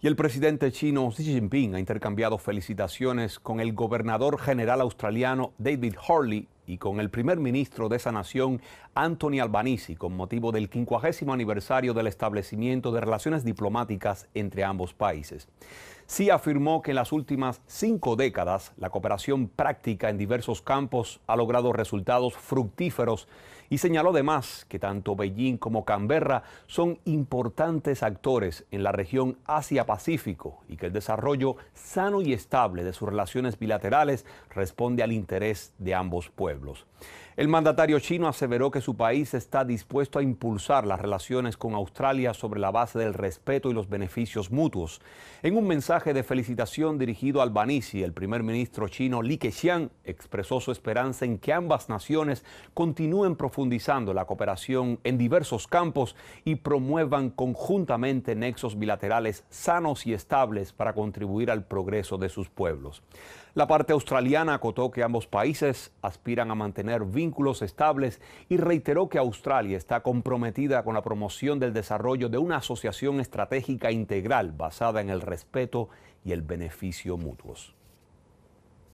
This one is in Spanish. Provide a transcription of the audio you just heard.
Y el presidente chino Xi Jinping ha intercambiado felicitaciones con el gobernador general australiano David Harley y con el primer ministro de esa nación, Anthony Albanese, con motivo del 50 aniversario del establecimiento de relaciones diplomáticas entre ambos países sí afirmó que en las últimas cinco décadas la cooperación práctica en diversos campos ha logrado resultados fructíferos y señaló además que tanto Beijing como Canberra son importantes actores en la región Asia-Pacífico y que el desarrollo sano y estable de sus relaciones bilaterales responde al interés de ambos pueblos. El mandatario chino aseveró que su país está dispuesto a impulsar las relaciones con Australia sobre la base del respeto y los beneficios mutuos. En un mensaje de felicitación dirigido al Banisi, el primer ministro chino Li Keqiang expresó su esperanza en que ambas naciones continúen profundizando la cooperación en diversos campos y promuevan conjuntamente nexos bilaterales sanos y estables para contribuir al progreso de sus pueblos. La parte australiana acotó que ambos países aspiran a mantener vínculos estables y reiteró que Australia está comprometida con la promoción del desarrollo de una asociación estratégica integral basada en el respeto y el beneficio mutuos.